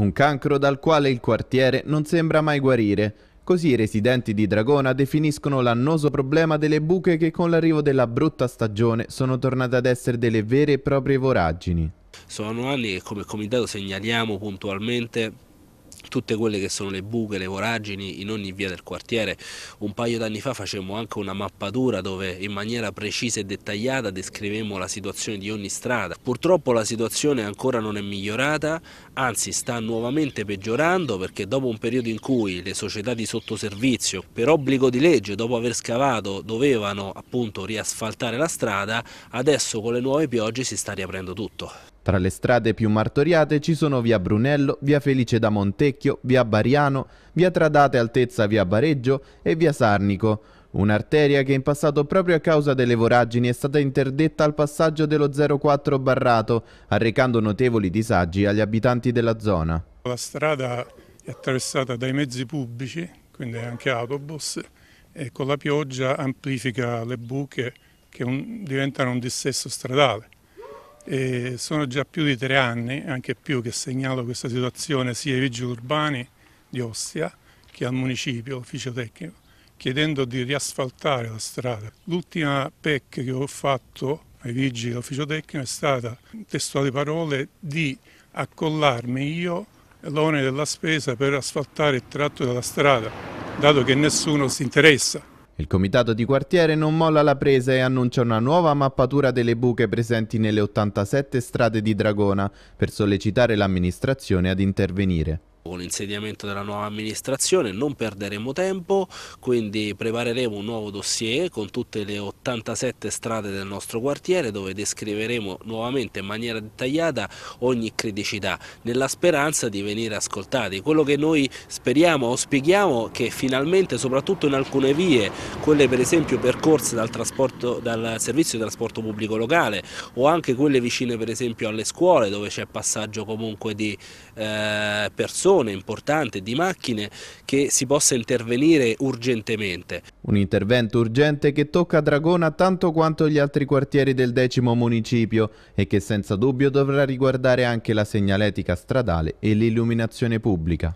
Un cancro dal quale il quartiere non sembra mai guarire. Così i residenti di Dragona definiscono l'annoso problema delle buche che con l'arrivo della brutta stagione sono tornate ad essere delle vere e proprie voragini. Sono anni che come comitato segnaliamo puntualmente tutte quelle che sono le buche, le voragini in ogni via del quartiere. Un paio d'anni fa facemmo anche una mappatura dove in maniera precisa e dettagliata descrivemmo la situazione di ogni strada. Purtroppo la situazione ancora non è migliorata, anzi sta nuovamente peggiorando perché dopo un periodo in cui le società di sottoservizio per obbligo di legge dopo aver scavato dovevano appunto riasfaltare la strada, adesso con le nuove piogge si sta riaprendo tutto. Tra le strade più martoriate ci sono via Brunello, via Felice da Montecchio, via Bariano, via Tradate Altezza via Bareggio e via Sarnico, Un'arteria che in passato proprio a causa delle voragini è stata interdetta al passaggio dello 04 Barrato, arrecando notevoli disagi agli abitanti della zona. La strada è attraversata dai mezzi pubblici, quindi anche autobus, e con la pioggia amplifica le buche che un, diventano un dissesto stradale. E sono già più di tre anni, anche più, che segnalo questa situazione sia ai vigili urbani di Ostia che al municipio, ufficio tecnico, chiedendo di riasfaltare la strada. L'ultima PEC che ho fatto ai vigili dell'ufficio tecnico è stata, in testuali parole, di accollarmi io l'onere della spesa per asfaltare il tratto della strada, dato che nessuno si interessa. Il comitato di quartiere non molla la presa e annuncia una nuova mappatura delle buche presenti nelle 87 strade di Dragona per sollecitare l'amministrazione ad intervenire l'insediamento della nuova amministrazione, non perderemo tempo, quindi prepareremo un nuovo dossier con tutte le 87 strade del nostro quartiere dove descriveremo nuovamente in maniera dettagliata ogni criticità, nella speranza di venire ascoltati. Quello che noi speriamo, auspichiamo, è che finalmente, soprattutto in alcune vie, quelle per esempio percorse dal, dal servizio di trasporto pubblico locale o anche quelle vicine per esempio alle scuole dove c'è passaggio comunque di eh, persone, volume importante di macchine che si possa intervenire urgentemente. Un intervento urgente che tocca Dragona tanto quanto gli altri quartieri del decimo municipio e che senza dubbio dovrà riguardare anche la segnaletica stradale e l'illuminazione pubblica.